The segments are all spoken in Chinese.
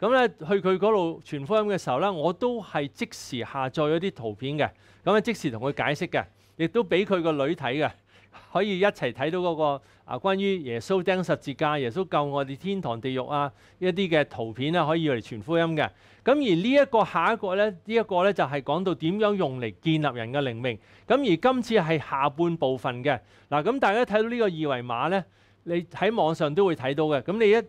咁咧去佢嗰度傳福音嘅時候咧，我都係即時下載咗啲圖片嘅，咁咧即時同佢解釋嘅，亦都俾佢個女睇嘅，可以一齊睇到嗰個啊關於耶穌釘十字架、耶穌救我哋天堂地獄啊一啲嘅圖片啦，可以用嚟傳福音嘅。咁而呢一個下一個咧，呢一個咧就係講到點樣用嚟建立人嘅靈命。咁而今次係下半部分嘅。嗱，咁大家睇到呢個二維碼咧，你喺網上都會睇到嘅。咁你一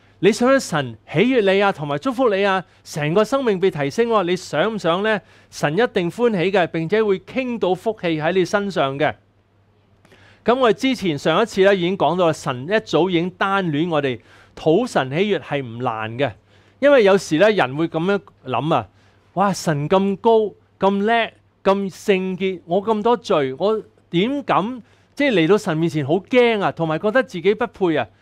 你想神喜悦你啊，同埋祝福你啊，成个生命被提升，你想唔想呢？神一定欢喜嘅，并且会倾到福气喺你身上嘅。咁我哋之前上一次咧已经讲到啦，神一早已经单恋我哋，讨神喜悦系唔难嘅。因为有时咧人会咁样谂啊，哇！神咁高咁叻咁圣洁，我咁多罪，我点敢即系嚟到神面前好惊啊，同埋觉得自己不配啊！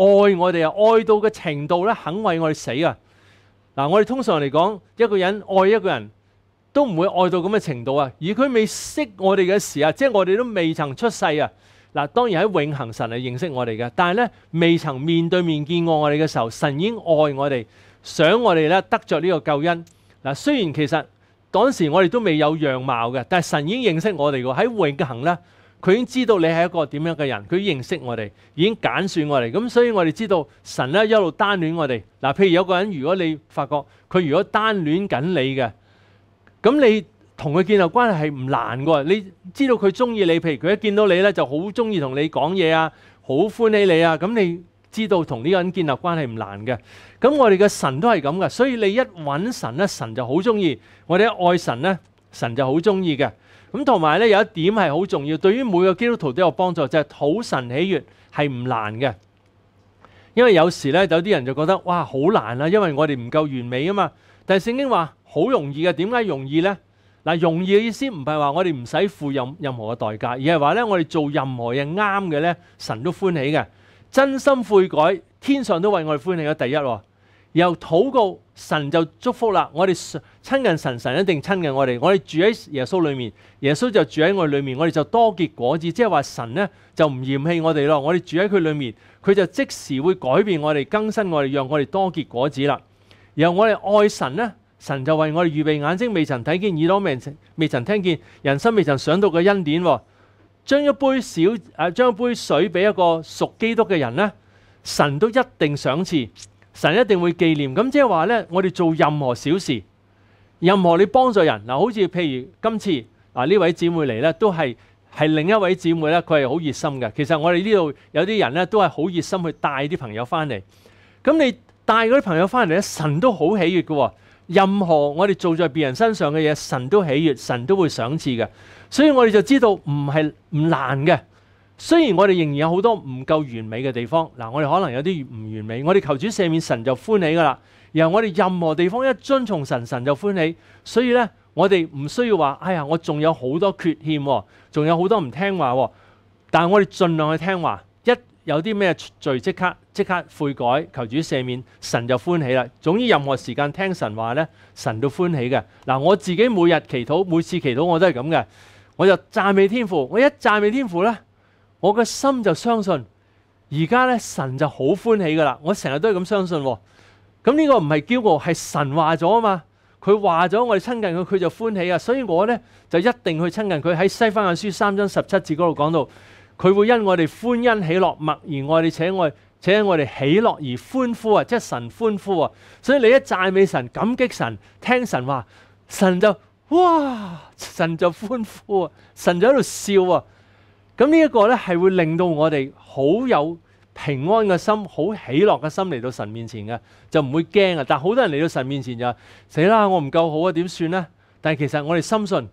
爱我哋啊，爱到嘅程度咧，肯为我哋死啊！嗱，我哋通常嚟讲，一个人爱一个人都唔会爱到咁嘅程度啊。而佢未识我哋嘅时啊，即系我哋都未曾出世啊。嗱，当然喺永恒神系认识我哋嘅，但系咧未曾面对面见过我哋嘅时候，神已经爱我哋，想我哋咧得着呢个救恩。嗱，虽然其实嗰时我哋都未有样貌嘅，但系神已经认识我哋嘅喺永恒咧。佢已經知道你係一個點樣嘅人，佢認識我哋，已經揀選我哋，咁所以我哋知道神咧一路單戀我哋。嗱，譬如有個人，如果你發覺佢如果單戀緊你嘅，咁你同佢建立關係係唔難嘅。你知道佢中意你，譬如佢一見到你咧就好中意同你講嘢啊，好歡喜你啊，咁你知道同呢個人建立關係唔難嘅。咁我哋嘅神都係咁嘅，所以你一揾神咧，神就好中意；我哋愛神咧，神就好中意嘅。咁同埋咧有一點係好重要，對於每個基督徒都有幫助，就係土神喜悦係唔難嘅。因為有時咧有啲人就覺得哇好難啊，因為我哋唔夠完美啊嘛。但係聖經話好容易嘅，點解容易呢？嗱，容易嘅意思唔係話我哋唔使付任任何嘅代價，而係話咧我哋做任何嘢啱嘅咧，神都歡喜嘅，真心悔改，天上都為哋歡喜嘅第一。又禱告。神就祝福啦，我哋亲近神，神一定亲近我哋。我哋住喺耶稣里面，耶稣就住喺我里面，我哋就多结果子。即系话神呢就唔嫌弃我哋咯，我哋住喺佢里面，佢就即时会改变我哋，更新我哋，让我哋多结果子啦。然后我哋爱神呢，神就为我哋预备眼睛未曾睇见，耳朵未曾未曾听见，人生未曾想到嘅恩典。将一杯小诶，将一杯水俾一个属基督嘅人呢，神都一定赏赐。神一定会纪念，咁即系话咧，我哋做任何小事，任何你帮助人嗱，好似譬如今次啊呢位姊妹嚟咧，都系系另一位姊妹咧，佢系好热心嘅。其实我哋呢度有啲人咧，都系好热心去带啲朋友翻嚟。咁你带嗰啲朋友翻嚟咧，神都好喜悦嘅。任何我哋做在别人身上嘅嘢，神都喜悦，神都会赏赐嘅。所以我哋就知道唔系唔难嘅。雖然我哋仍然有好多唔夠完美嘅地方，嗱，我哋可能有啲唔完美，我哋求主赦免，神就歡喜噶啦。然後我哋任何地方一遵從神，神就歡喜。所以咧，我哋唔需要話，哎呀，我仲有好多缺陷，仲有好多唔聽話。但係我哋尽量去聽話，一有啲咩罪即刻即刻悔改，求主赦免，神就歡喜啦。總之任何時間聽神話咧，神都歡喜嘅。嗱，我自己每日祈禱，每次祈禱我都係咁嘅，我就讚美天父，我一讚美天父咧。我嘅心就相信，而家咧神就好欢喜噶啦。我成日都系咁相信，咁呢个唔系骄傲，系神话咗啊嘛。佢话咗我哋亲近佢，佢就欢喜啊。所以我咧就一定去亲近佢。喺《西方嘅书》三章十七节嗰度讲到，佢会因我哋欢欣喜乐，默而爱你且爱，且我哋喜乐而欢呼啊！即系神欢呼啊！所以你一赞美神、感激神、听神话，神就哇，神就欢呼啊，神就喺度笑啊！咁呢一個咧，係會令到我哋好有平安嘅心，好喜樂嘅心嚟到神面前嘅，就唔會驚啊！但好多人嚟到神面前就死啦，我唔夠好啊，點算呢？但系其實我哋深信，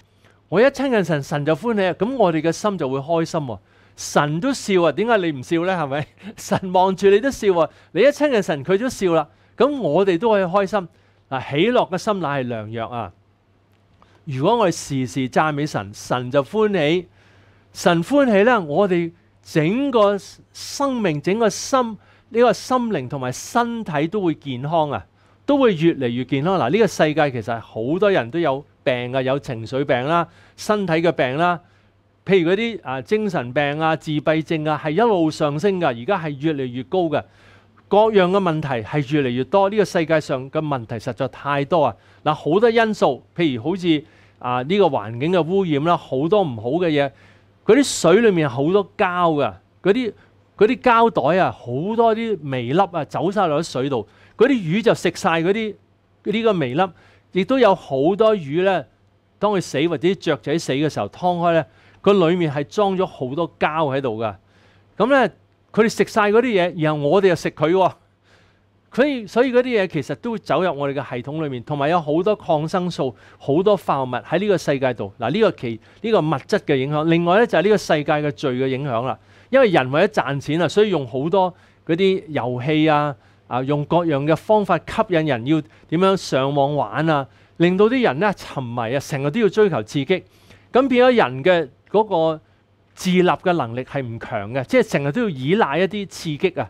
我一亲近神，神就歡喜，咁我哋嘅心就會開心喎。神都笑啊，點解你唔笑呢？係咪 神望住你都笑啊？你一亲近神，佢都笑啦，咁我哋都可以開心啊！喜樂嘅心乃係良藥啊！如果我哋時時讚美神，神就歡喜。神歡喜咧，我哋整個生命、整個心呢個心靈同埋身體都會健康啊，都會越嚟越健康嗱。呢個世界其實好多人都有病啊，有情緒病啦、身體嘅病啦，譬如嗰啲啊精神病啊、自閉症啊，係一路上升噶，而家係越嚟越高嘅各樣嘅問題係越嚟越多。呢個世界上嘅問題實在太多啊！嗱，好多因素，譬如好似啊呢個環境嘅污染啦，好多唔好嘅嘢。嗰啲水裏面好多膠噶，嗰啲嗰啲膠袋啊，好多啲微粒啊，走晒落喺水度，嗰啲魚就食晒嗰啲呢個微粒，亦都有好多魚咧。當佢死或者雀仔死嘅時候，劏開咧，佢裡面係裝咗好多膠喺度噶。咁咧，佢哋食晒嗰啲嘢，然後我哋又食佢喎。所以所以嗰啲嘢其實都會走入我哋嘅系統裏面，同埋有好多抗生素、好多化學物喺呢個世界度。嗱，呢個其呢個物質嘅影響。另外咧就係呢個世界嘅罪嘅影響啦。因為人為咗賺錢啊，所以用好多嗰啲遊戲啊啊，用各樣嘅方法吸引人要點樣上網玩啊，令到啲人咧沉迷啊，成日都要追求刺激，咁變咗人嘅嗰個自立嘅能力係唔強嘅，即係成日都要依賴一啲刺激啊。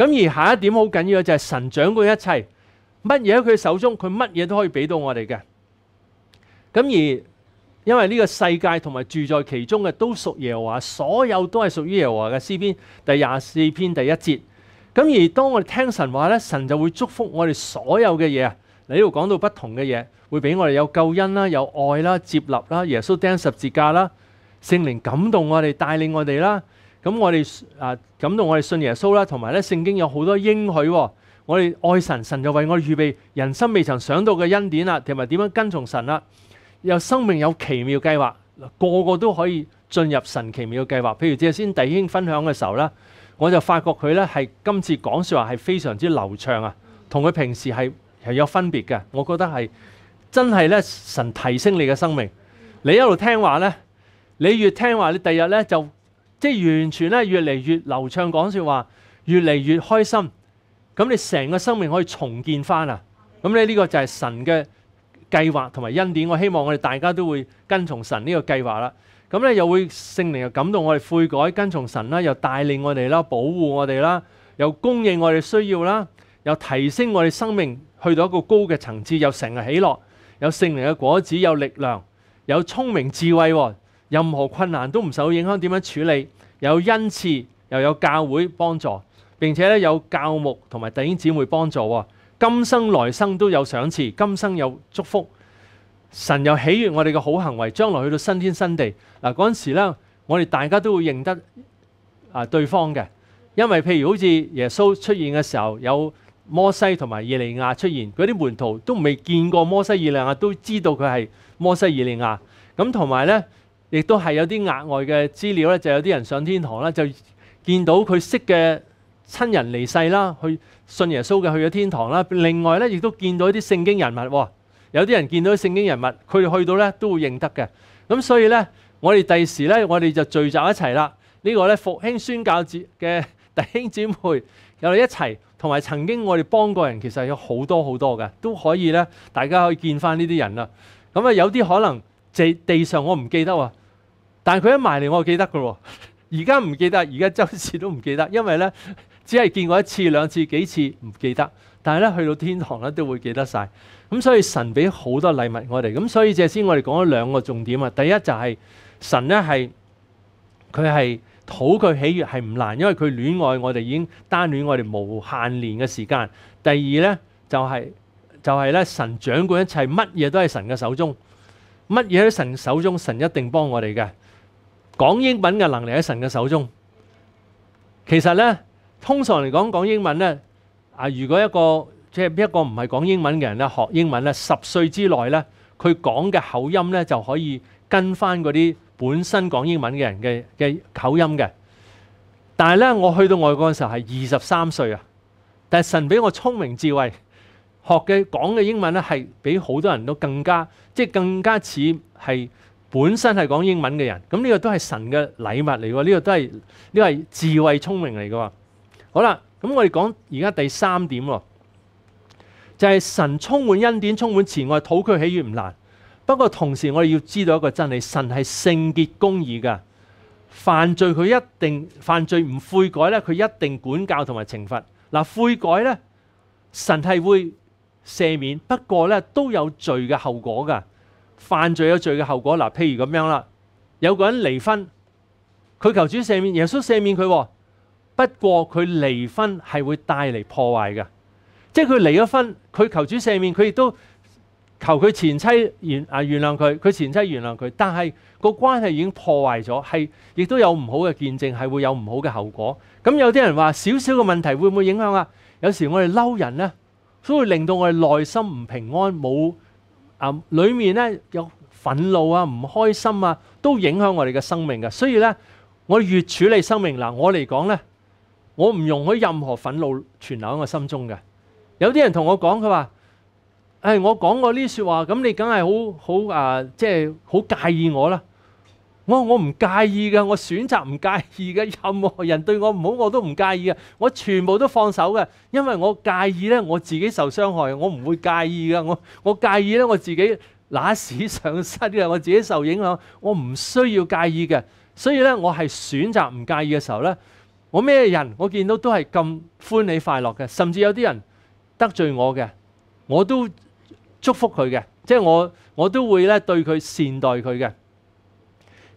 咁而下一点好紧要就系神掌管一切，乜嘢喺佢手中，佢乜嘢都可以俾到我哋嘅。咁而因为呢个世界同埋住在其中嘅都属耶和华，所有都系属于耶和华嘅。诗篇第廿四篇第一节。咁而当我哋听神话咧，神就会祝福我哋所有嘅嘢啊。你呢度讲到不同嘅嘢，会俾我哋有救恩啦，有爱啦，接纳啦，耶稣钉十字架啦，圣灵感动我哋，带领我哋啦。咁我哋啊，感到我哋信耶穌啦，同埋咧聖經有好多應許，我哋愛神，神就為我哋預備人生未曾想到嘅恩典啦，同埋點樣跟從神啦，有生命有奇妙計劃，個個都可以進入神奇妙嘅計劃。譬如之先弟兄分享嘅時候啦，我就發覺佢咧係今次講说話係非常之流暢啊，同佢平時係系有分別嘅，我覺得係真係咧神提升你嘅生命，你一路聽話咧，你越聽話，你第日咧就。即係完全咧，越嚟越流暢講説話，越嚟越開心。咁你成個生命可以重建翻啊！咁咧呢個就係神嘅計劃同埋恩典。我希望我哋大家都會跟從神呢個計劃啦。咁咧又會聖靈又感動我哋悔改，跟從神啦，又帶領我哋啦，保護我哋啦，又供應我哋需要啦，又提升我哋生命去到一個高嘅層次，又成日喜樂，有聖靈嘅果子，有力量，有聰明智慧喎。任何困難都唔受影響，點樣處理？有恩賜，又有教會幫助，並且咧有教牧同埋弟兄姊妹幫助今生來生都有賞賜，今生有祝福，神又喜悦我哋嘅好行為。將來去到新天新地嗱，嗰陣時咧，我哋大家都會認得啊對方嘅，因為譬如好似耶穌出現嘅時候，有摩西同埋伊利亞出現，嗰啲門徒都未見過摩西、伊利亞，都知道佢係摩西、伊利亞咁，同埋咧。亦都係有啲額外嘅資料咧，就有啲人上天堂啦，就見到佢識嘅親人離世啦，去信耶穌嘅去咗天堂啦。另外咧，亦都見到啲聖經人物喎，有啲人見到聖經人物，佢去到咧都會認得嘅。咁所以咧，我哋第時咧，我哋就聚集一齊啦。呢個咧復興宣教子嘅弟兄姊妹有哋一齊，同埋曾經我哋幫過人，其實有好多好多嘅，都可以咧，大家可以見翻呢啲人啦。咁啊，有啲可能地地上我唔記得喎。但係佢一埋嚟，我記得噶喎。而家唔記得，而家周次都唔記得，因為咧只係見過一次、兩次、幾次唔記得。但係咧，去到天堂咧都會記得晒。咁所以神俾好多禮物我哋。咁所以借先，我哋講咗兩個重點啊。第一就係神咧係佢係討佢喜悦係唔難，因為佢戀愛我哋已經單戀我哋無限年嘅時間。第二咧就係就係咧神掌管一切，乜嘢都係神嘅手中，乜嘢喺神手中，神一定幫我哋嘅。講英文嘅能力喺神嘅手中。其實咧，通常嚟講講英文咧，啊，如果一個即係一個唔係講英文嘅人咧，學英文咧，十歲之內咧，佢講嘅口音咧就可以跟翻嗰啲本身講英文嘅人嘅嘅口音嘅。但係咧，我去到外國嘅時候係二十三歲啊。但係神俾我聰明智慧，學嘅講嘅英文咧係比好多人都更加即係更加似係。本身係講英文嘅人，咁呢個都係神嘅禮物嚟喎，呢個都係呢個智慧聰明嚟喎。好啦，咁我哋講而家第三點喎，就係神充滿恩典、充滿慈愛，討佢起於唔難。不過同時我哋要知道一個真理，神係聖潔公義㗎。犯罪佢一定犯罪唔悔改咧，佢一定管教同埋懲罰。嗱悔改咧，神係會赦免，不過咧都有罪嘅後果㗎。犯罪有罪嘅後果，嗱，譬如咁樣啦，有個人離婚，佢求主赦免，耶穌赦免佢。不過佢離婚係會帶嚟破壞嘅，即係佢離咗婚，佢求主赦免，佢亦都求佢前妻原啊原諒佢，佢前妻原諒佢，但係個關係已經破壞咗，係亦都有唔好嘅見證，係會有唔好嘅後果。咁有啲人話少少嘅問題會唔會影響啊？有時我哋嬲人呢，都會令到我哋內心唔平安，冇。啊！裏面咧有憤怒啊、唔開心啊，都影響我哋嘅生命嘅。所以咧，我越處理生命嗱，我嚟講咧，我唔容許任何憤怒存留喺我心中嘅。有啲人同我講，佢話：，誒，我講过呢说话，話，咁你梗係好好啊，即係好介意我啦。我我唔介意嘅，我選擇唔介意嘅，任何人對我唔好我都唔介意嘅，我全部都放手嘅，因為我介意咧，我自己受傷害，我唔會介意嘅，我我介意咧，我自己那屎上身嘅，我自己受影響，我唔需要介意嘅，所以咧，我係選擇唔介意嘅時候咧，我咩人我見到都係咁歡喜快樂嘅，甚至有啲人得罪我嘅，我都祝福佢嘅，即系我我都會咧對佢善待佢嘅。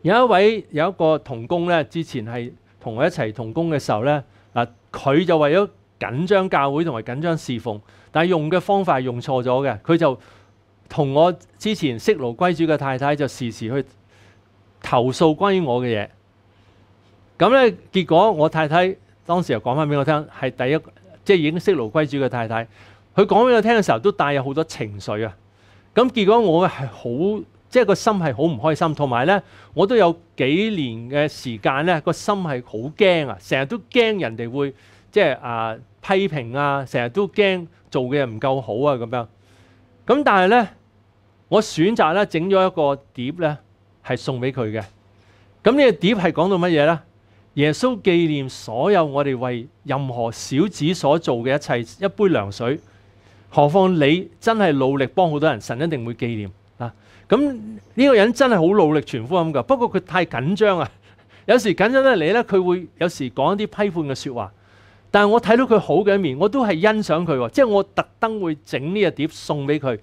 有一位有一個童工咧，之前係同我一齊童工嘅時候咧，嗱佢就為咗緊張教會同埋緊張侍奉，但係用嘅方法係用錯咗嘅。佢就同我之前息奴歸主嘅太太就時時去投訴關於我嘅嘢。咁咧結果我太太當時又講翻俾我聽，係第一即係已經息奴歸主嘅太太，佢講俾我聽嘅時候都帶有好多情緒啊。咁結果我係好。即係個心係好唔開心，同埋咧，我都有幾年嘅時間咧，個心係好驚啊！成日都驚人哋會即係啊批評啊，成日都驚做嘅唔夠好啊咁樣。咁但係咧，我選擇咧整咗一個碟咧，係送俾佢嘅。咁呢個碟係講到乜嘢咧？耶穌紀念所有我哋為任何小子所做嘅一切，一杯涼水。何況你真係努力幫好多人，神一定會紀念。咁呢個人真係好努力傳福音噶，不過佢太緊張啊！有時緊張得嚟咧佢會有時講一啲批判嘅説話。但係我睇到佢好嘅一面，我都係欣賞佢喎。即係我特登會整呢個碟送俾佢，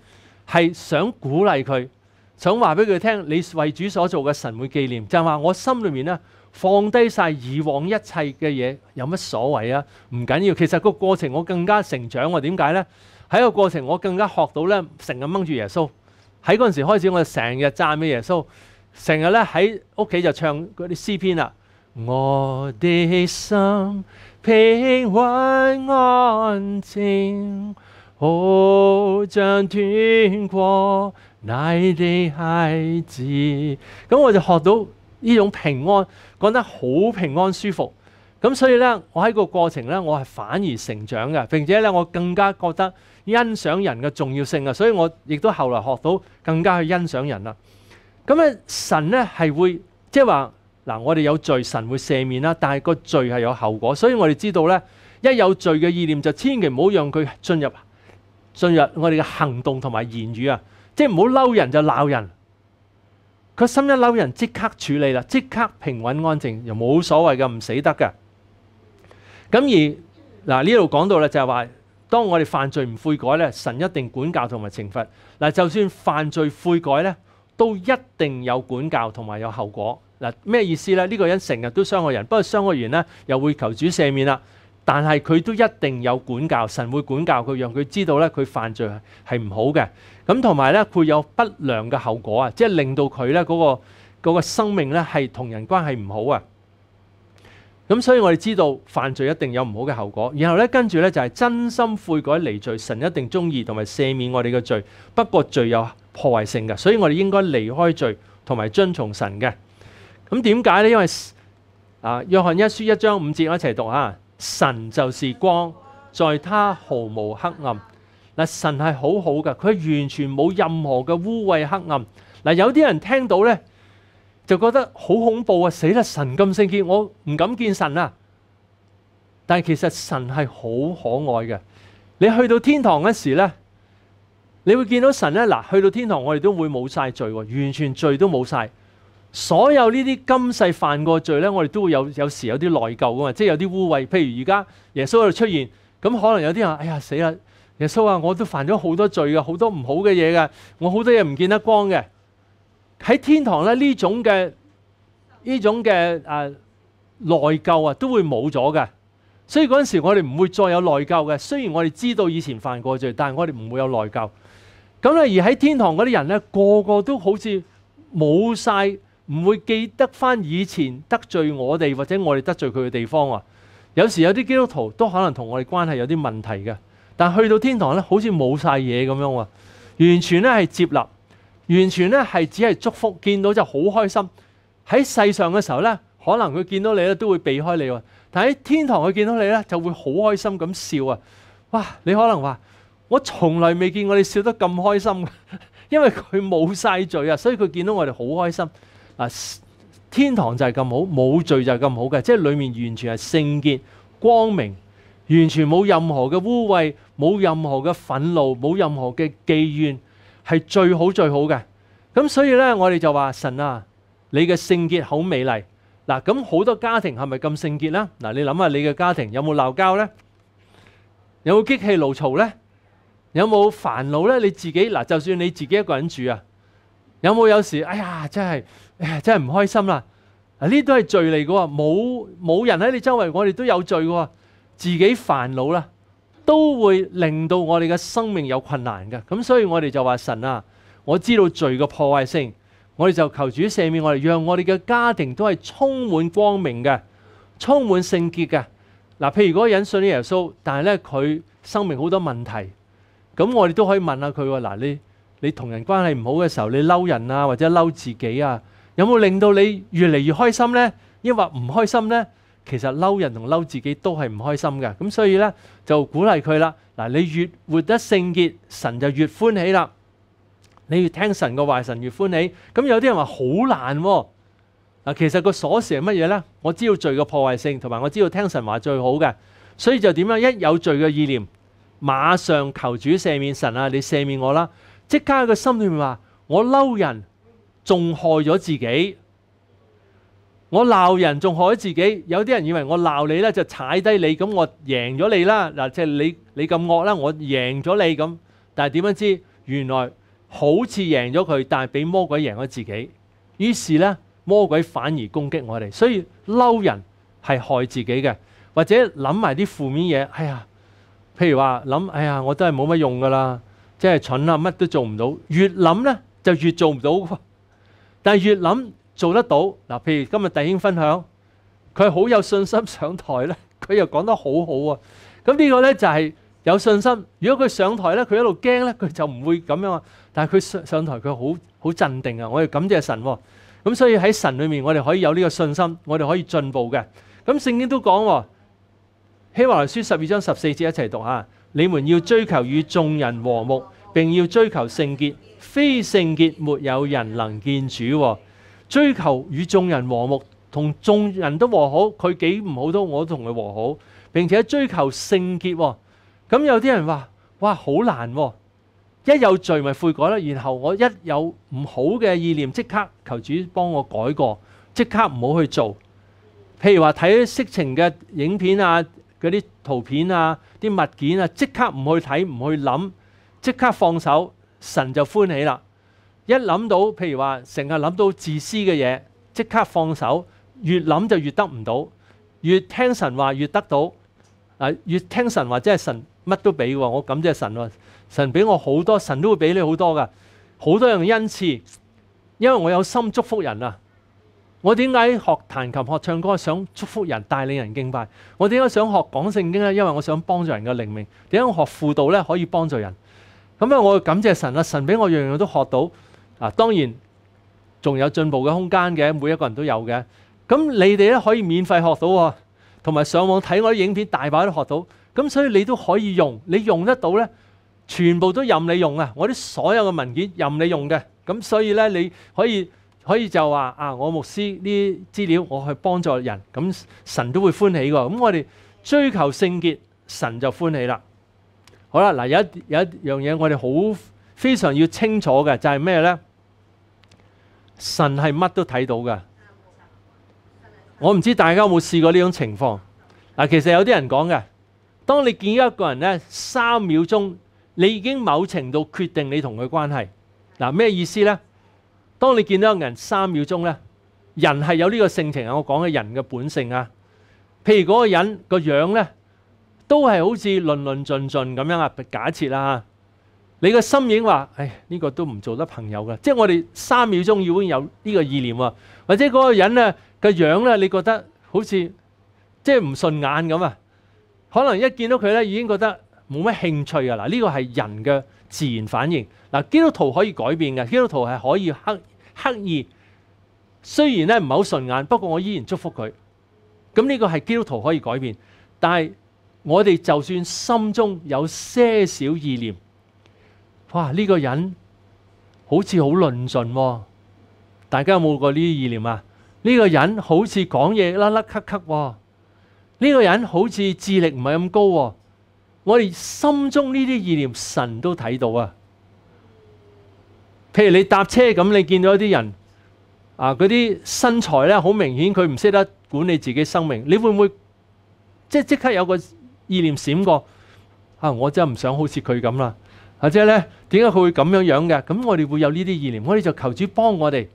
係想鼓勵佢，想話俾佢聽：你為主所做嘅神會紀念。就係話我心裏面咧放低晒以往一切嘅嘢，有乜所謂啊？唔緊要。其實個過程我更加成長喎。點解咧？喺個過程我更加學到咧，成日掹住耶穌。喺嗰陣時開始，我成日讚嘅耶穌，成日咧喺屋企就唱嗰啲詩篇啦。我的心平穩安靜，好像斷過奶的孩子。咁我就學到呢種平安，講得好平安舒服。咁所以咧，我喺個過程咧，我係反而成長嘅，並且咧，我更加覺得。欣赏人嘅重要性啊，所以我亦都后来学到更加去欣赏人啦。咁咧，神咧系会即系话嗱，我哋有罪，神会赦免啦。但系个罪系有后果，所以我哋知道咧，一有罪嘅意念就千祈唔好让佢进入进入我哋嘅行动同埋言语啊，即系唔好嬲人就闹人。佢心一嬲人，即刻处理啦，即刻平稳安静又冇所谓嘅，唔死得嘅。咁而嗱呢度讲到咧就系话。當我哋犯罪唔悔改咧，神一定管教同埋懲罰。嗱，就算犯罪悔改咧，都一定有管教同埋有後果。嗱，咩意思咧？呢個人成日都傷害人，不過傷害完咧又會求主赦免啦。但係佢都一定有管教，神會管教佢，讓佢知道咧佢犯罪係唔好嘅。咁同埋咧佢有不良嘅後果啊，即係令到佢咧嗰個嗰生命咧係同人關係唔好啊。咁所以我哋知道犯罪一定有唔好嘅后果，然后咧跟住咧就系真心悔改离罪，神一定中意同埋赦免我哋嘅罪。不过罪有破坏性嘅，所以我哋应该离开罪同埋遵从神嘅。咁点解咧？因为啊，约翰一书一章五节我一齐读啊，神就是光，在他毫无黑暗。嗱，神系好好噶，佢完全冇任何嘅污秽黑暗。嗱，有啲人听到咧。就覺得好恐怖啊！死啦，神咁圣洁，我唔敢見神啊！但系其實神係好可愛嘅。你去到天堂嗰時咧，你會見到神咧嗱。去到天堂，我哋都會冇晒罪喎，完全罪都冇晒。所有呢啲今世犯過罪咧，我哋都會有有時有啲內疚噶嘛，即係有啲污秽。譬如而家耶穌喺度出現，咁可能有啲人哎呀死啦！耶穌啊，我都犯咗好多罪噶，好多唔好嘅嘢噶，我好多嘢唔見得光嘅。喺天堂咧，呢種嘅呢種嘅誒內疚啊，都會冇咗嘅。所以嗰陣時，我哋唔會再有內疚嘅。雖然我哋知道以前犯過罪，但係我哋唔會有內疚。咁咧，而喺天堂嗰啲人咧，個個都好似冇晒，唔會記得翻以前得罪我哋或者我哋得罪佢嘅地方啊。有時有啲基督徒都可能同我哋關係有啲問題嘅，但去到天堂咧，好似冇晒嘢咁樣喎，完全咧係接納。完全咧係只係祝福，見到就好開心。喺世上嘅時候咧，可能佢見到你咧都會避開你喎。但喺天堂佢見到你咧就會好開心咁笑啊！哇！你可能話：我從來未見我哋笑得咁開心，因為佢冇晒罪啊，所以佢見到我哋好開心啊！天堂就係咁好，冇罪就係咁好嘅，即係里面完全係聖潔、光明，完全冇任何嘅污秽，冇任何嘅憤怒，冇任何嘅妓怨。系最好最好嘅，咁所以咧，我哋就话神啊，你嘅圣洁好美丽嗱，咁好多家庭系咪咁圣洁咧？嗱，你谂下你嘅家庭有冇闹交咧？有冇激气怒嘈咧？有冇烦恼咧？你自己嗱，就算你自己一个人住啊，有冇有时哎呀，真系，哎呀，真系唔开心啦？呢都系罪嚟噶，喎，冇冇人喺你周围，我哋都有罪噶，喎，自己烦恼啦。都会令到我哋嘅生命有困难嘅，咁所以我哋就话神啊，我知道罪嘅破坏性，我哋就求主赦免我哋，让我哋嘅家庭都系充满光明嘅，充满圣洁嘅。嗱，譬如嗰个人信耶稣，但系咧佢生命好多问题，咁我哋都可以问下佢喎。嗱，你你同人关系唔好嘅时候，你嬲人啊，或者嬲自己啊，有冇令到你越嚟越开心咧，抑或唔开心咧？其实嬲人同嬲自己都系唔开心嘅，咁所以咧就鼓励佢啦。嗱，你越活得圣洁，神就越欢喜啦。你越听神嘅话，神越欢喜。咁有啲人话好难，嗱，其实个锁匙系乜嘢咧？我知道罪嘅破坏性，同埋我知道听神话最好嘅，所以就点样？一有罪嘅意念，马上求主赦免神啊！你赦免我啦，即刻个心里面话：我嬲人，仲害咗自己。我鬧人仲害自己，有啲人以為我鬧你咧就踩低你，咁我贏咗你啦嗱，即係你你咁惡啦，我贏咗你咁，但係點樣知原來好似贏咗佢，但係俾魔鬼贏咗自己，於是咧魔鬼反而攻擊我哋，所以嬲人係害自己嘅，或者諗埋啲負面嘢，哎呀，譬如話諗，哎呀我都係冇乜用噶啦，即係蠢啦，乜都做唔到，越諗咧就越做唔到，但係越諗。做得到嗱，譬如今日弟兄分享，佢好有信心上台咧。佢又講得好好啊。咁呢個咧就係有信心。如果佢上台咧，佢一路驚咧，佢就唔會咁樣啊。但係佢上上台，佢好好鎮定啊。我哋感謝神咁，所以喺神裏面，我哋可以有呢個信心，我哋可以進步嘅。咁聖經都講喎，希伯來書十二章十四節一齊讀下：「你們要追求與眾人和睦，並要追求聖潔。非聖潔，沒有人能見主。追求與眾人和睦，同眾人都和好，佢幾唔好都我同佢和好。並且追求聖潔喎，咁有啲人話：哇，好難喎！一有罪咪悔改啦，然後我一有唔好嘅意念，即刻求主幫我改過，即刻唔好去做。譬如話睇色情嘅影片啊，嗰啲圖片啊，啲物件啊，即刻唔去睇，唔去諗，即刻放手，神就歡喜啦。一諗到，譬如話，成日諗到自私嘅嘢，即刻放手。越諗就越得唔到，越聽神話越得到。啊，越聽神話，即係神乜都俾喎。我感謝神喎，神俾我好多，神都會俾你好多噶。好多人恩賜，因為我有心祝福人啊。我點解學彈琴、學唱歌，想祝福人、帶領人敬拜？我點解想學講聖經咧？因為我想幫助人嘅靈命。點解學輔導咧？可以幫助人。咁啊，我感謝神啊，神俾我樣樣都學到。啊，當然仲有進步嘅空間嘅，每一個人都有嘅。咁你哋咧可以免費學到喎，同埋上網睇我啲影片，大把都學到。咁所以你都可以用，你用得到咧，全部都任你用啊！我啲所有嘅文件任你用嘅。咁所以咧，你可以可以就話啊，我牧師啲資料，我去幫助人，咁神都會歡喜喎。咁我哋追求聖潔，神就歡喜啦。好啦，嗱，有有一樣嘢我哋好非常要清楚嘅，就係咩咧？神系乜都睇到噶，我唔知大家有冇試過呢種情況。嗱，其實有啲人講嘅，當你見一個人咧，三秒鐘，你已經某程度決定你同佢關係。嗱，咩意思呢？當你見到人三秒鐘咧，人係有呢個性情啊！我講嘅人嘅本性啊，譬如嗰個人個樣咧，都係好似論論尽尽咁樣啊。假設啦你個心已經話：，唉，呢個都唔做得朋友㗎。即系我哋三秒鐘已經有呢個意念喎，或者嗰個人咧嘅樣咧，你覺得好似即系唔順眼咁啊？可能一見到佢咧已經覺得冇乜興趣啊。嗱，呢個係人嘅自然反應嗱。基督徒可以改變嘅，基督徒係可以刻刻意雖然咧唔係好順眼，不過我依然祝福佢。咁呢個係基督徒可以改變，但係我哋就算心中有些少意念。哇！呢個人好似好論盡喎，大家有冇過呢啲意念啊？呢個人好似講嘢甩甩咳咳喎，呢個人好似智力唔係咁高喎。我哋心中呢啲意念，神都睇到啊。譬如你搭車咁，你見到一啲人啊，嗰啲身材咧好明顯，佢唔識得管理自己生命，你會唔會即即刻有個意念閃過？啊，我真係唔想好似佢咁啦。或者咧，點解佢會咁樣樣嘅？咁我哋會有呢啲意念，我哋就求主幫我哋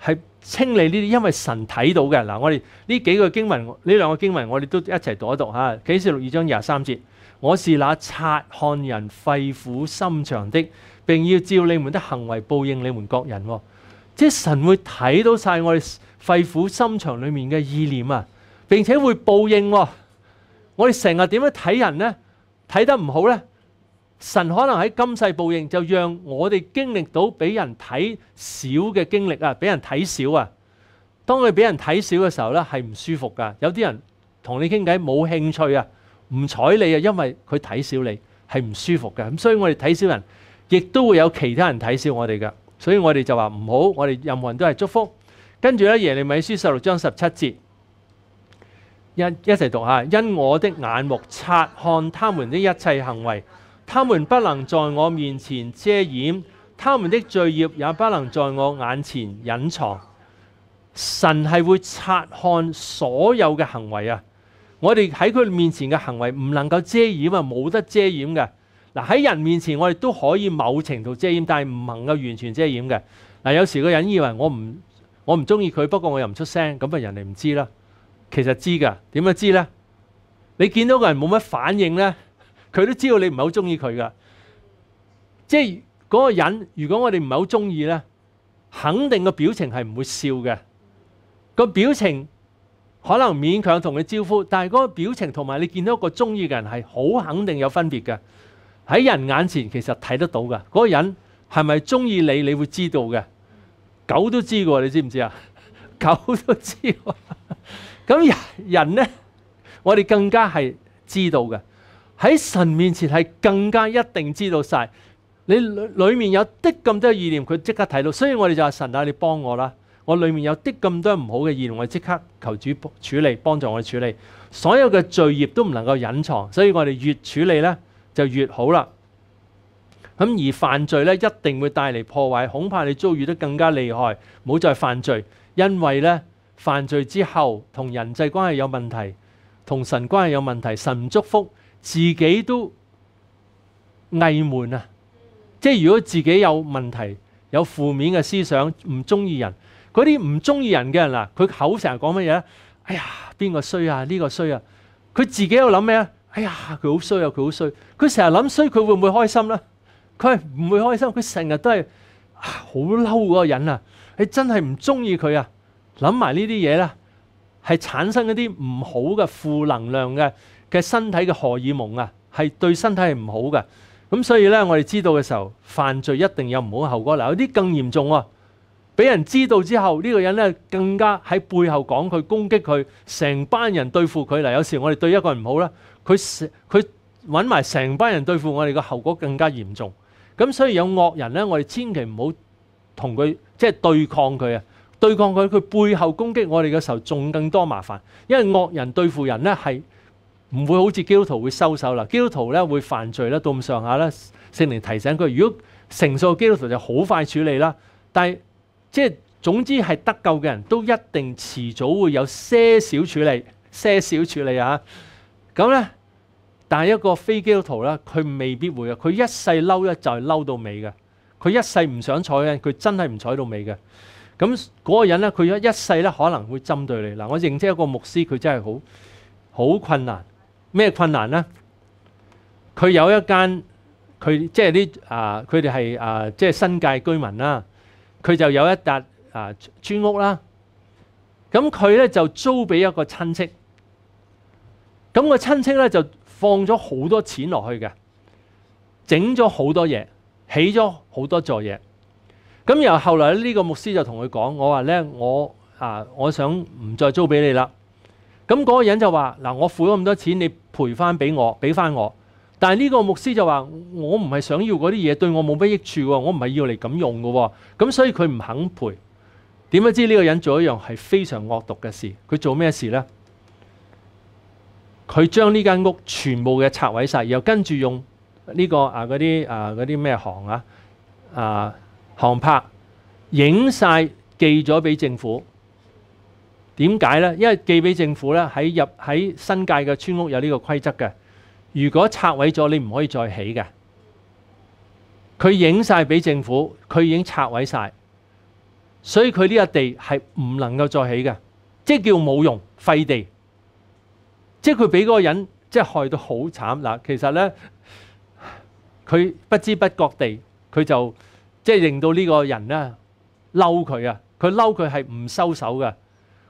係清理呢啲，因為神睇到嘅。嗱，我哋呢幾個經文，呢兩個經文，我哋都一齊讀一讀吓。啟示六二章廿三節，我是那察看人肺腑心肠的，并要照你們的行為報應你們各人。即系神會睇到晒我哋肺腑心肠里面嘅意念啊，並且會報應。我哋成日點樣睇人呢？睇得唔好呢？神可能喺今世報應，就讓我哋經歷到俾人睇少嘅經歷啊！俾人睇少啊！當佢俾人睇少嘅時候咧，係唔舒服噶。有啲人同你傾偈冇興趣啊，唔睬你啊，因為佢睇少你係唔舒服嘅。咁所以我哋睇少人，亦都會有其他人睇少我哋噶。所以我哋就話唔好，我哋任何人都係祝福。跟住咧，耶利米書十六章十七節，一一齊讀下。因我的眼目察看他們的一切行為。他們不能在我面前遮掩，他們的罪業也不能在我眼前隱藏。神係會察看所有嘅行為啊！我哋喺佢面前嘅行為唔能夠遮掩啊，冇得遮掩嘅。嗱喺人面前，我哋都可以某程度遮掩，但係唔能夠完全遮掩嘅。嗱，有時個人以為我唔我唔中意佢，不過我又唔出聲，咁啊人哋唔知啦。其實知噶，點样知呢？你見到個人冇乜反應呢？佢都知道你唔係好中意佢噶，即係嗰個人。如果我哋唔係好中意咧，肯定個表情係唔會笑嘅。個表情可能勉強同佢招呼，但係嗰個表情同埋你見到個中意嘅人係好肯定有分別嘅。喺人眼前其實睇得到嘅，嗰個人係咪中意你，你會知道嘅。狗都知嘅喎，你知唔知啊？狗都知喎。咁人人咧，我哋更加係知道嘅。喺神面前係更加一定知道晒。你裏面有的咁多意念，佢即刻睇到，所以我哋就話神啊，你幫我啦！我裏面有的咁多唔好嘅意念，我即刻求主處理幫助我去處理所有嘅罪業都唔能夠隱藏，所以我哋越處理咧就越好啦。咁而犯罪咧一定會帶嚟破壞，恐怕你遭遇得更加厲害。冇再犯罪，因為咧犯罪之後同人際關係有問題，同神關係有問題，神唔祝福。自己都閉門啊！即係如果自己有問題、有負面嘅思想、唔中意人嗰啲唔中意人嘅人啦，佢口成日講乜嘢？哎呀，邊個衰啊？呢個衰啊！佢自己又諗咩啊？哎呀，佢好衰啊！佢好衰！佢成日諗衰，佢會唔會開心咧？佢係唔會開心。佢成日都係好嬲嗰個人啊！你真係唔中意佢啊！諗埋呢啲嘢咧，係產生一啲唔好嘅負能量嘅。嘅身體嘅荷爾蒙啊，係對身體係唔好嘅。咁所以咧，我哋知道嘅時候，犯罪一定有唔好嘅後果。嗱，有啲更嚴重喎，俾人知道之後，呢個人咧更加喺背後講佢、攻擊佢，成班人對付佢。嗱，有時我哋對一個人唔好咧，佢佢揾埋成班人對付我哋嘅後果更加嚴重。咁所以有惡人咧，我哋千祈唔好同佢即係對抗佢啊！對抗佢，佢背後攻擊我哋嘅時候，仲更多麻煩。因為惡人對付人咧係。唔會好似基督徒會收手啦，基督徒咧會犯罪啦，到咁上下咧，聖靈提醒佢：如果成信基督徒就好快處理啦。但係即系總之係得救嘅人都一定遲早會有些少處理，些少處理啊。咁咧，但係一個非基督徒咧，佢未必會嘅。佢一世嬲咧就係嬲到尾嘅，佢一世唔想睬嘅，佢真係唔睬到尾嘅。咁嗰個人咧，佢一世咧可能會針對你嗱。我認识一個牧師，佢真係好好困難。咩困難呢？佢有一間佢即係啲啊，佢哋係啊，即係新界居民啦。佢就有一笪啊村屋啦。咁佢咧就租俾一個親戚。咁個親戚咧就放咗好多錢落去嘅，整咗好多嘢，起咗好多座嘢。咁由後來呢個牧師就同佢講：我話咧，我啊我想唔再租俾你啦。咁嗰個人就話：嗱，我付咗咁多錢，你賠翻俾我，俾翻我。但系呢個牧師就話：我唔係想要嗰啲嘢，對我冇乜益處喎，我唔係要嚟咁用嘅。咁所以佢唔肯賠。點解知呢個人做一樣係非常惡毒嘅事？佢做咩事呢？佢將呢間屋全部嘅拆毀晒，又跟住用呢個啊嗰啲啊嗰啲咩行啊啊航拍影晒寄咗俾政府。點解呢？因為寄俾政府咧，喺入喺新界嘅村屋有呢個規則嘅。如果拆毀咗，你唔可以再起嘅。佢影晒俾政府，佢已經拆毀晒，所以佢呢個地係唔能夠再起嘅，即係叫冇用廢地。即係佢俾嗰個人即係害到好慘嗱。其實呢，佢不知不覺地佢就即係令到呢個人呢嬲佢啊！佢嬲佢係唔收手嘅。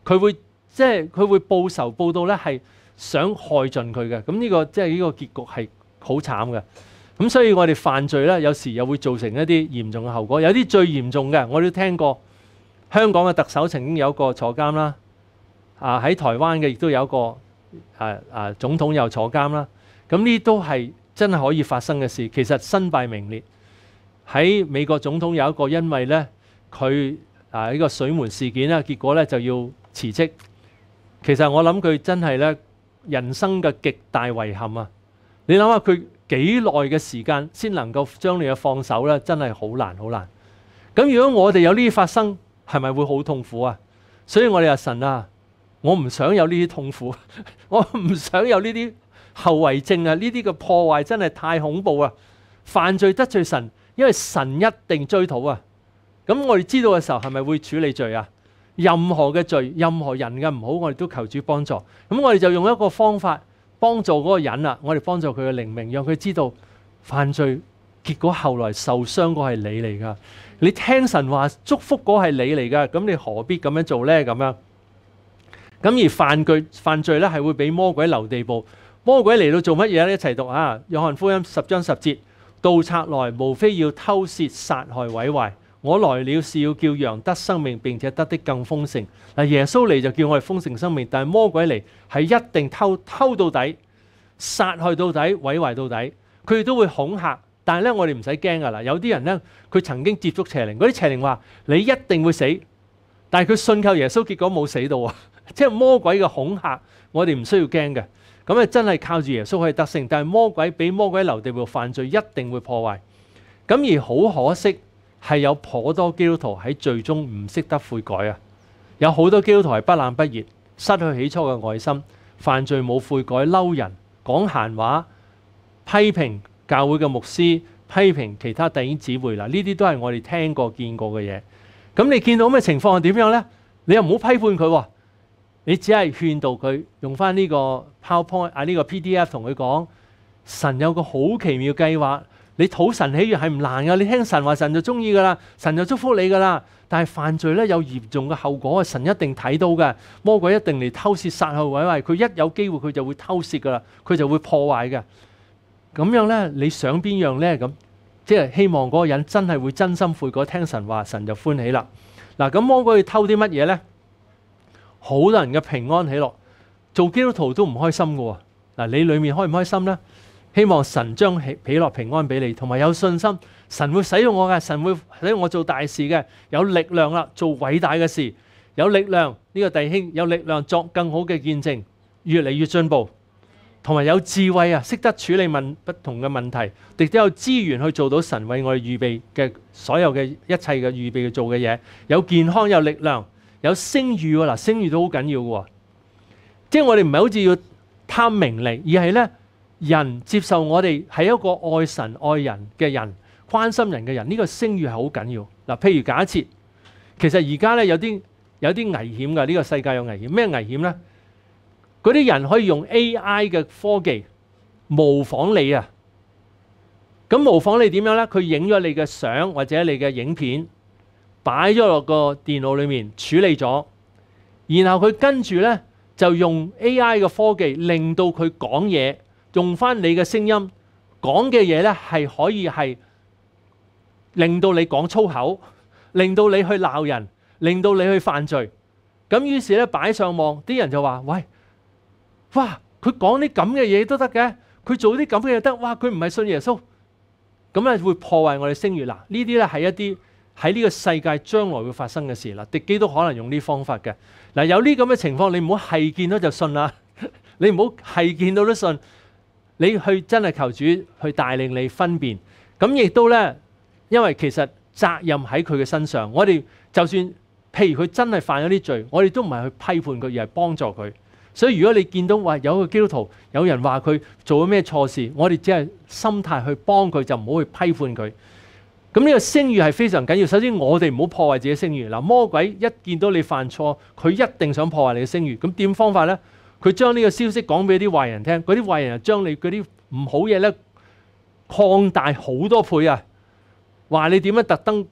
佢會即係佢會報仇報到咧，係想害盡佢嘅。咁呢個即係呢個結局係好慘嘅。咁所以我哋犯罪咧，有時又會造成一啲嚴重嘅後果。有啲最嚴重嘅，我都聽過香港嘅特首曾經有個坐監啦。啊，喺台灣嘅亦都有個啊啊總統又坐監啦。咁呢都係真係可以發生嘅事。其實身敗名裂喺美國總統有一個，因為咧佢啊呢個水門事件啦，結果咧就要。辭職，其實我諗佢真係咧人生嘅極大遺憾啊！你諗下佢幾耐嘅時間先能夠將你嘅放手咧，真係好難好難。咁如果我哋有呢啲發生，係咪會好痛苦啊？所以我哋阿神啊，我唔想有呢啲痛苦，我唔想有呢啲後遺症啊！呢啲嘅破壞真係太恐怖啊！犯罪得罪神，因為神一定追討啊！咁我哋知道嘅時候，係咪會處理罪啊？任何嘅罪，任何人嘅唔好，我哋都求主帮助。咁我哋就用一個方法幫助嗰個人啦。我哋幫助佢嘅靈命，讓佢知道犯罪結果後來受傷嗰係你嚟㗎。你聽神話祝福嗰係你嚟㗎，咁你何必咁樣做呢？咁樣咁而犯罪犯罪咧係會俾魔鬼留地步。魔鬼嚟到做乜嘢咧？一齊讀啊！约翰福音十章十節：盗賊來，無非要偷竊、殺害、毀壞。我來了是要叫羊得生命，並且得的更豐盛。嗱，耶穌嚟就叫我哋豐盛生命，但系魔鬼嚟係一定偷偷到底、殺害到底、毀壞到底。佢哋都會恐嚇，但係咧我哋唔使驚㗎啦。有啲人咧佢曾經接觸邪靈，嗰啲邪靈話你一定會死，但系佢信靠耶穌，結果冇死到啊！即系魔鬼嘅恐嚇，我哋唔需要驚嘅。咁啊，真係靠住耶穌可以得胜，但系魔鬼俾魔鬼留地步犯罪，一定會破壞。咁而好可惜。係有頗多基督徒喺最終唔識得悔改啊！有好多基督徒係不冷不熱，失去起初嘅愛心，犯罪冇悔改，嬲人講閒話，批評教會嘅牧師，批評其他弟兄姊妹啦。呢啲都係我哋聽過見過嘅嘢。咁你見到咩情況係點樣呢？你又唔好批判佢，你只係勸導佢用翻呢個 PowerPoint 啊呢個 p d f 同佢講，神有個好奇妙計劃。你討神喜悦係唔難噶，你聽神話，神就中意噶啦，神就祝福你噶啦。但係犯罪咧有嚴重嘅後果啊，神一定睇到嘅，魔鬼一定嚟偷竊、殺害、毀壞。佢一有機會佢就會偷竊噶啦，佢就會破壞嘅。咁樣咧，你想邊樣咧？咁即係希望嗰個人真係會真心悔改，聽神話，神就歡喜啦。嗱，咁魔鬼要偷啲乜嘢咧？好多人嘅平安喜乐，做基督徒都唔開心噶。喎。嗱，你里面開唔開心咧？希望神将喜喜平安俾你，同埋有信心，神会使用我嘅，神会使我做大事嘅，有力量啦，做伟大嘅事，有力量呢个弟兄有力量作更好嘅见证，越嚟越进步，同埋有智慧啊，识得处理问不同嘅问题，亦都有资源去做到神为我哋预备嘅所有嘅一切嘅预备做嘅嘢，有健康有力量有声誉嗱，声誉都好紧要嘅，即系我哋唔系好似要贪名利，而系咧。人接受我哋係一個愛神愛人嘅人，關心人嘅人，呢個聲譽係好緊要嗱。譬如假設其實而家咧有啲有啲危險嘅呢個世界有危險咩危險呢？嗰啲人可以用 A.I. 嘅科技模仿你啊，咁模仿你點樣呢？佢影咗你嘅相或者你嘅影片擺咗落個電腦裏面處理咗，然後佢跟住呢，就用 A.I. 嘅科技令到佢講嘢。用翻你嘅聲音講嘅嘢咧，係可以係令到你講粗口，令到你去鬧人，令到你去犯罪。咁於是咧擺上網，啲人就話：，喂，哇！佢講啲咁嘅嘢都得嘅，佢做啲咁嘅嘢得。哇！佢唔係信耶穌，咁咧會破壞我哋聲譽。嗱，呢啲咧係一啲喺呢個世界將來會發生嘅事啦。敵基督可能用呢方法嘅。嗱，有呢咁嘅情況，你唔好係見到就信啦，你唔好係見到都信。你去真係求主去帶領你分辨，咁亦都咧，因為其實責任喺佢嘅身上。我哋就算譬如佢真係犯咗啲罪，我哋都唔係去批判佢，而係幫助佢。所以如果你見到話有個基督徒有人話佢做咗咩錯事，我哋只係心態去幫佢，就唔好去批判佢。咁呢個聲譽係非常緊要。首先我哋唔好破壞自己聲譽。嗱魔鬼一見到你犯錯，佢一定想破壞你嘅聲譽。咁點方法呢？佢將呢個消息講俾啲壞人聽，嗰啲壞人啊將你嗰啲唔好嘢咧擴大好多倍啊，話你點樣特登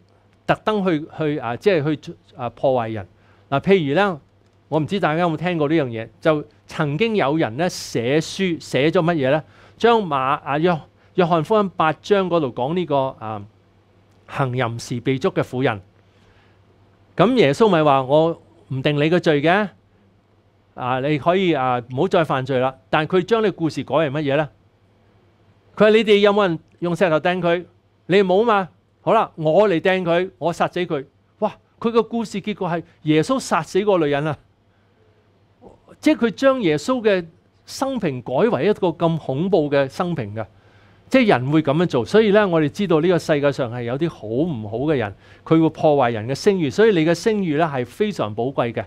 特登去去啊，即系去啊破壞人嗱。譬如咧，我唔知大家有冇聽過呢樣嘢，就曾經有人咧寫書寫咗乜嘢咧，將馬啊約约翰福音八章嗰度講呢個啊行淫時被捉嘅婦人，咁耶穌咪話我唔定你個罪嘅。啊！你可以啊，唔好再犯罪啦。但佢将你故事改为乜嘢呢？佢话你哋有冇人用石头掟佢？你冇嘛？好啦，我嚟掟佢，我杀死佢。哇！佢个故事结果系耶稣杀死个女人啊！即系佢将耶稣嘅生平改为一个咁恐怖嘅生平嘅。即系人会咁样做，所以呢，我哋知道呢个世界上系有啲好唔好嘅人，佢会破坏人嘅声誉。所以你嘅声誉呢系非常宝贵嘅。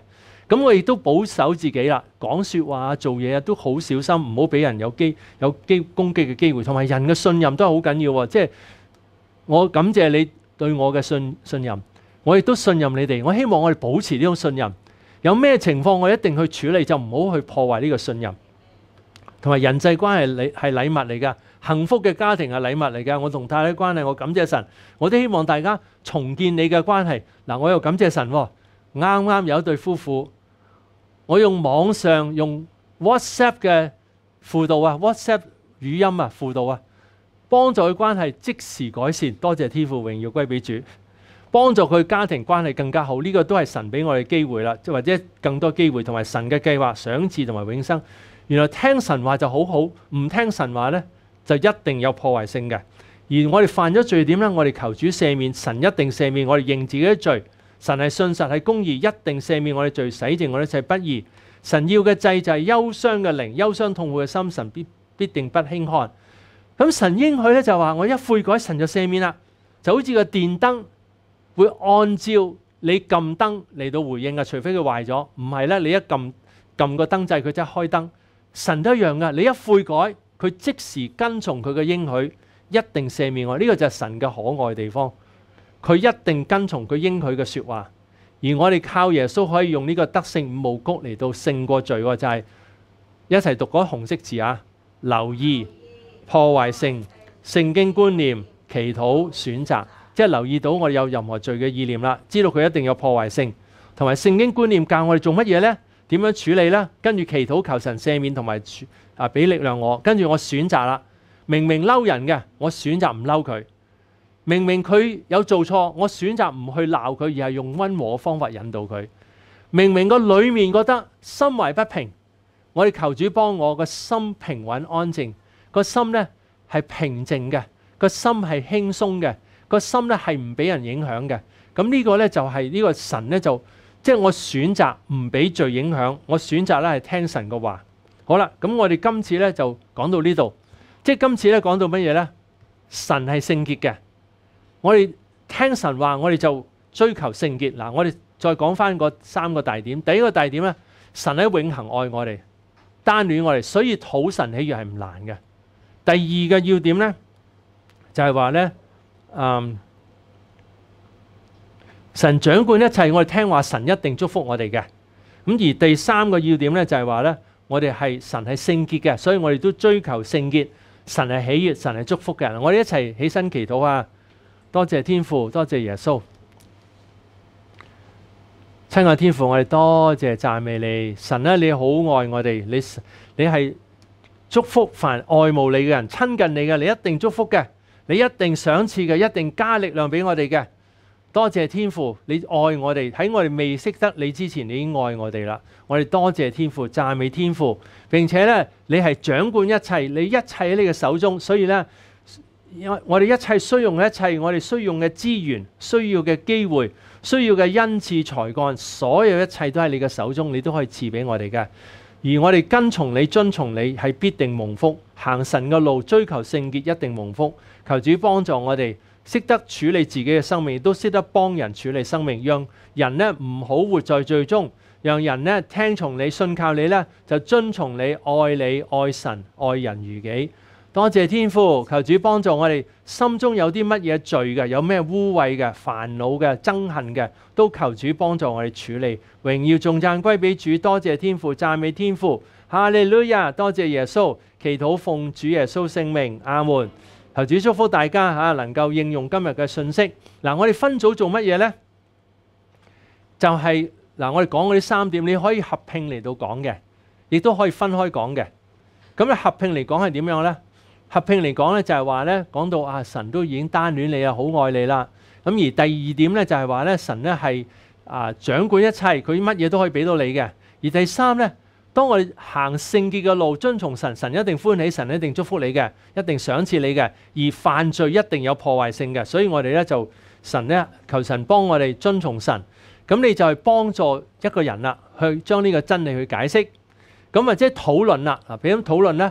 咁我亦都保守自己啦，讲说话做嘢啊，都好小心，唔好俾人有机有机攻击嘅机会。同埋人嘅信任都系好紧要喎。即系我感谢你对我嘅信信任，我亦都信任你哋。我希望我哋保持呢种信任。有咩情况我一定去处理，就唔好去破坏呢个信任。同埋人际关系礼系礼物嚟噶，幸福嘅家庭系礼物嚟噶。我同太太关系，我感谢神，我都希望大家重建你嘅关系。嗱，我又感谢神，啱啱有一对夫妇。我用網上用 WhatsApp 嘅輔導啊，WhatsApp 語音啊輔導啊，幫助佢關係即時改善。多謝天父，榮耀歸俾主，幫助佢家庭關係更加好。呢個都係神俾我哋機會啦，即或者更多機會同埋神嘅計劃、賞賜同埋永生。原來聽神話就好好，唔聽神話呢，就一定有破壞性嘅。而我哋犯咗罪點呢？我哋求主赦免，神一定赦免。我哋認自己嘅罪。神系信实系公义，一定赦免我哋罪，洗净我哋一切不义。神要嘅祭就系忧伤嘅灵，忧伤痛苦嘅心，神必必定不轻看。咁神应许咧就话，我一悔改，神就赦免啦。就好似个电灯会按照你揿灯嚟到回应噶，除非佢坏咗。唔系咧，你一揿揿个灯掣，佢即刻开灯。神都一样噶，你一悔改，佢即时跟从佢嘅应许，一定赦免我。呢个就系神嘅可爱地方。佢一定跟從佢應佢嘅说話，而我哋靠耶穌可以用呢個德胜五毛谷嚟到勝過罪喎，就係一齊讀嗰紅色字啊！留意破壞性、聖經觀念、祈禱、選擇，即係留意到我哋有任何罪嘅意念啦，知道佢一定有破壞性，同埋聖經觀念教我哋做乜嘢呢？點樣處理呢？跟住祈禱求神赦免同埋啊，俾力量我，跟住我選擇啦。明明嬲人嘅，我選擇唔嬲佢。明明佢有做錯，我選擇唔去鬧佢，而係用温和嘅方法引導佢。明明個裏面覺得心怀不平，我哋求主幫我個心平穩安靜。個心呢係平靜嘅，個心係輕鬆嘅，個心呢係唔俾人影響嘅。咁呢個呢，就係呢個神呢，就即係我選擇唔俾罪影響，我選擇呢係聽神嘅話。好啦，咁我哋今次呢，就講到呢度。即係今次呢，講到乜嘢呢？神係聖潔嘅。我哋听神话，我哋就追求圣洁。嗱，我哋再讲翻嗰三个大点。第一个大点咧，神喺永恒爱我哋、单恋我哋，所以讨神喜悦系唔难嘅。第二嘅要点咧，就系话咧，嗯，神掌管一切，我哋听话，神一定祝福我哋嘅。咁而第三个要点咧，就系话咧，我哋系神系圣洁嘅，所以我哋都追求圣洁。神系喜悦、神系祝福嘅人。我哋一齐起身祈祷啊！多谢天父，多谢耶稣，亲爱天父，我哋多谢赞美你。神咧，你好爱我哋，你你系祝福凡爱慕你嘅人亲近你嘅，你一定祝福嘅，你一定赏赐嘅，一定加力量俾我哋嘅。多谢天父，你爱我哋喺我哋未识得你之前，你已经爱我哋啦。我哋多谢天父，赞美天父，并且咧，你系掌管一切，你一切喺你嘅手中，所以咧。我我哋一切需用嘅一切，我哋需用嘅资源、需要嘅机会、需要嘅恩赐才干，所有一切都喺你嘅手中，你都可以赐俾我哋嘅。而我哋跟从你、遵从你，系必定蒙福。行神嘅路、追求圣洁，一定蒙福。求主帮助我哋，识得处理自己嘅生命，都识得帮人处理生命，让人呢唔好活在最终，让人呢听从你、信靠你呢，就遵从你、爱你、爱神、爱人如己。多谢天父，求主帮助我哋心中有啲乜嘢罪嘅，有咩污秽嘅、烦恼嘅、憎恨嘅，都求主帮助我哋处理。荣耀、重赞归俾主。多谢天父，赞美天父。哈利路亚！多谢耶稣，祈祷奉主耶稣圣名。阿门。求主祝福大家吓，能够应用今日嘅信息。嗱，我哋分组做乜嘢呢？就系嗱，我哋讲嗰啲三点，你可以合并嚟到讲嘅，亦都可以分开讲嘅。咁你合并嚟讲系点样呢？合拼嚟講咧，就係話咧，講到啊，神都已經單戀你啊，好愛你啦。咁而第二點咧，就係話咧，神咧係啊掌管一切，佢乜嘢都可以俾到你嘅。而第三咧，當我哋行聖潔嘅路，遵從神，神一定歡喜，神一定祝福你嘅，一定賞賜你嘅。而犯罪一定有破壞性嘅，所以我哋咧就神咧求神幫我哋遵從神。咁你就係幫助一個人啦，去將呢個真理去解釋，咁或者討論啦，啊俾咁討論咧。